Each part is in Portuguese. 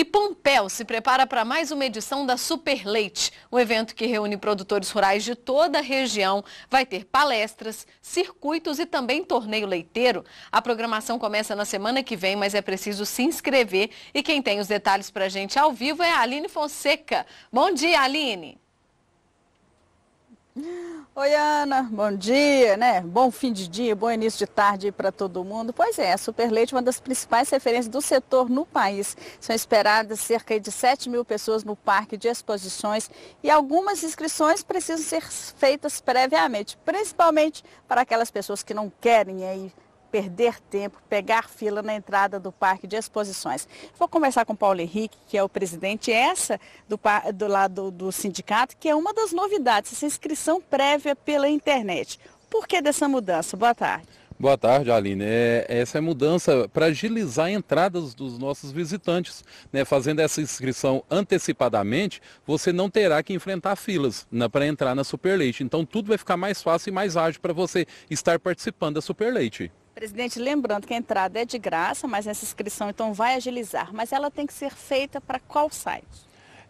E Pompéu se prepara para mais uma edição da Super Leite. O evento que reúne produtores rurais de toda a região vai ter palestras, circuitos e também torneio leiteiro. A programação começa na semana que vem, mas é preciso se inscrever. E quem tem os detalhes para a gente ao vivo é a Aline Fonseca. Bom dia, Aline! Oi, Ana, bom dia, né? Bom fim de dia, bom início de tarde para todo mundo. Pois é, a Superleite é uma das principais referências do setor no país. São esperadas cerca de 7 mil pessoas no parque de exposições e algumas inscrições precisam ser feitas previamente, principalmente para aquelas pessoas que não querem aí perder tempo, pegar fila na entrada do parque de exposições. Vou conversar com Paulo Henrique, que é o presidente essa do, do lado do sindicato, que é uma das novidades, essa inscrição prévia pela internet. Por que dessa mudança? Boa tarde. Boa tarde, Aline. É, essa é mudança para agilizar a entrada dos nossos visitantes. Né? Fazendo essa inscrição antecipadamente, você não terá que enfrentar filas né, para entrar na Superleite. Então tudo vai ficar mais fácil e mais ágil para você estar participando da Superleite. Presidente, lembrando que a entrada é de graça, mas essa inscrição então vai agilizar. Mas ela tem que ser feita para qual site?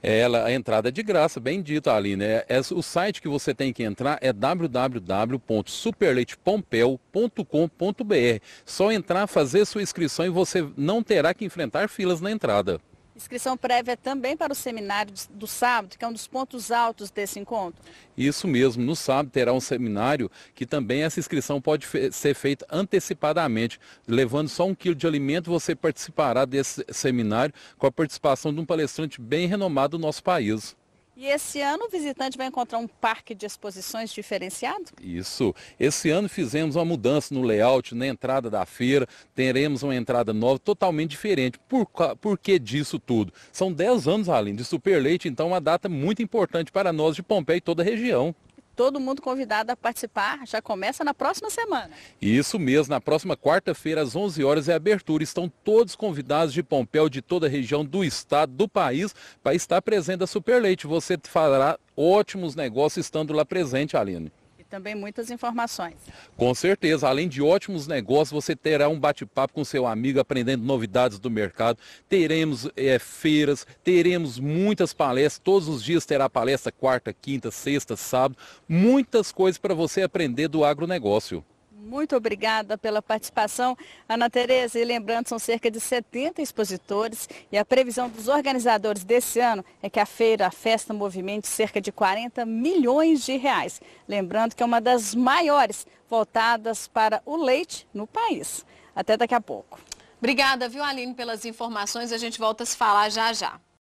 É, ela, a entrada é de graça, bem dito, Aline. É, é, o site que você tem que entrar é www.superleitepompel.com.br. Só entrar, fazer sua inscrição e você não terá que enfrentar filas na entrada. Inscrição prévia também para o seminário do sábado, que é um dos pontos altos desse encontro. Isso mesmo, no sábado terá um seminário que também essa inscrição pode ser feita antecipadamente. Levando só um quilo de alimento, você participará desse seminário com a participação de um palestrante bem renomado do nosso país. E esse ano o visitante vai encontrar um parque de exposições diferenciado? Isso. Esse ano fizemos uma mudança no layout, na entrada da feira. Teremos uma entrada nova, totalmente diferente. Por, por que disso tudo? São 10 anos, além de Superleite, então uma data muito importante para nós de Pompeia e toda a região todo mundo convidado a participar, já começa na próxima semana. Isso mesmo, na próxima quarta-feira às 11 horas é abertura. Estão todos convidados de Pompéu, de toda a região do estado, do país, para estar presente a Superleite. Você fará ótimos negócios estando lá presente, Aline também muitas informações. Com certeza, além de ótimos negócios, você terá um bate-papo com seu amigo, aprendendo novidades do mercado. Teremos é, feiras, teremos muitas palestras, todos os dias terá palestra quarta, quinta, sexta, sábado. Muitas coisas para você aprender do agronegócio. Muito obrigada pela participação, Ana Tereza. E lembrando, são cerca de 70 expositores e a previsão dos organizadores desse ano é que a feira, a festa, movimente cerca de 40 milhões de reais. Lembrando que é uma das maiores voltadas para o leite no país. Até daqui a pouco. Obrigada, viu, Aline, pelas informações. A gente volta a se falar já já.